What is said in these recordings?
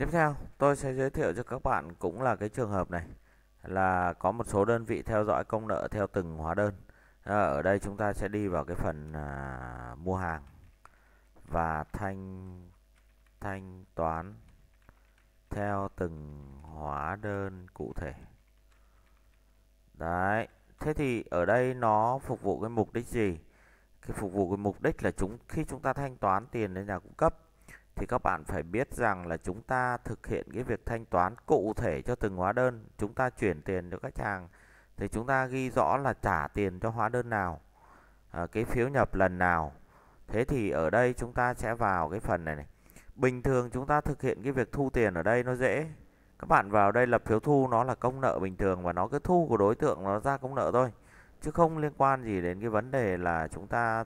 Tiếp theo, tôi sẽ giới thiệu cho các bạn cũng là cái trường hợp này là có một số đơn vị theo dõi công nợ theo từng hóa đơn. ở đây chúng ta sẽ đi vào cái phần à, mua hàng và thanh thanh toán theo từng hóa đơn cụ thể. Đấy, thế thì ở đây nó phục vụ cái mục đích gì? Cái phục vụ cái mục đích là chúng khi chúng ta thanh toán tiền đến nhà cung cấp thì các bạn phải biết rằng là chúng ta thực hiện cái việc thanh toán cụ thể cho từng hóa đơn chúng ta chuyển tiền cho khách hàng thì chúng ta ghi rõ là trả tiền cho hóa đơn nào à, cái phiếu nhập lần nào thế thì ở đây chúng ta sẽ vào cái phần này này bình thường chúng ta thực hiện cái việc thu tiền ở đây nó dễ các bạn vào đây lập phiếu thu nó là công nợ bình thường và nó cứ thu của đối tượng nó ra công nợ thôi chứ không liên quan gì đến cái vấn đề là chúng ta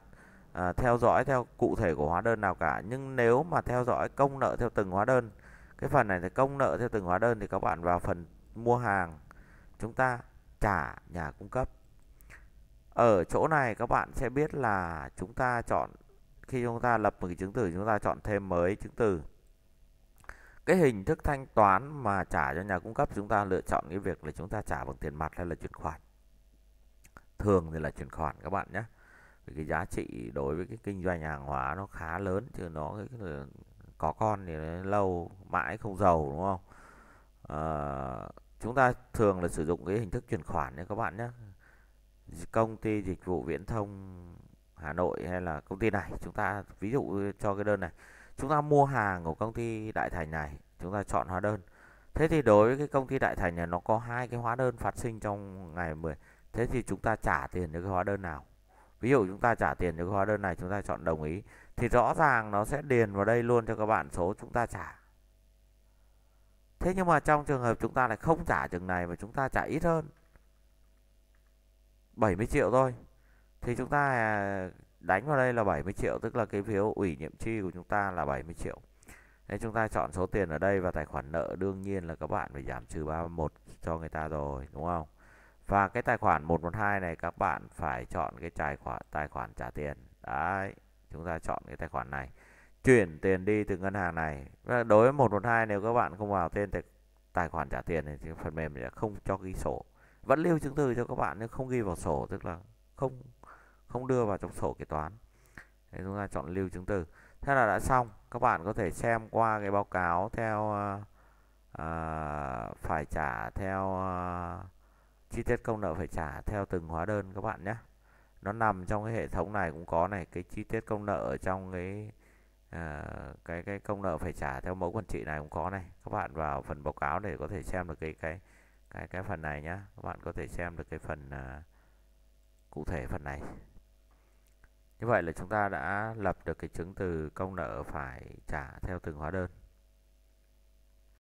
à, theo dõi theo cụ thể của hóa đơn nào cả nhưng nếu mà theo dõi công nợ theo từng hóa đơn cái phần này là công nợ theo từng hóa đơn thì các bạn vào phần mua hàng chúng ta trả nhà cung cấp ở chỗ này các bạn sẽ biết là chúng ta chọn khi chúng ta lập một cái chứng từ chúng ta chọn thêm mới chứng từ cái hình thức thanh toán mà trả cho nhà cung cấp chúng ta lựa chọn cái việc là chúng ta trả bằng tiền mặt hay là chuyển khoản thường thì là chuyển khoản các bạn nhé cái giá trị đối với cái kinh doanh hàng hóa nó khá lớn chứ nó có con thì lâu mãi không giàu đúng không à, chúng ta thường là sử dụng cái hình thức chuyển khoản đấy các bạn nhé công ty dịch vụ viễn thông Hà Nội hay là công ty này chúng ta ví dụ cho cái đơn này chúng ta mua hàng của công ty Đại Thành này chúng ta chọn hóa đơn thế thì đối với cái công ty Đại Thành này nó có hai cái hóa đơn phát sinh trong ngày 10 thế thì chúng ta trả tiền cho cái hóa đơn nào ví dụ chúng ta trả tiền cho cái hóa đơn này chúng ta chọn đồng ý thì rõ ràng nó sẽ điền vào đây luôn cho các bạn số chúng ta trả thế nhưng mà trong trường hợp chúng ta lại không trả chừng này mà chúng ta trả ít hơn 70 triệu thôi thì chúng ta à, đánh vào đây là 70 triệu tức là cái phiếu ủy nhiệm chi của chúng ta là 70 triệu nên chúng ta chọn số tiền ở đây và tài khoản nợ đương nhiên là các bạn phải giảm trừ 31 cho người ta rồi đúng không và cái tài khoản 112 này các bạn phải chọn cái tài khoản tài khoản trả tiền đấy chúng ta chọn cái tài khoản này chuyển tiền đi từ ngân hàng này đối với 112 nếu các bạn không vào tên tài, khoản trả tiền thì phần mềm sẽ không cho ghi sổ vẫn lưu chứng từ cho các bạn nhưng không ghi vào sổ tức là không không đưa vào trong sổ kế toán Thế chúng ta chọn lưu chứng từ thế là đã xong các bạn có thể xem qua cái báo cáo theo uh, phải trả theo uh, chi tiết công nợ phải trả theo từng hóa đơn các bạn nhé nó nằm trong cái hệ thống này cũng có này cái chi tiết công nợ ở trong cái à, cái cái công nợ phải trả theo mẫu quản trị này cũng có này các bạn vào phần báo cáo để có thể xem được cái cái cái cái phần này nhá các bạn có thể xem được cái phần à, cụ thể phần này như vậy là chúng ta đã lập được cái chứng từ công nợ phải trả theo từng hóa đơn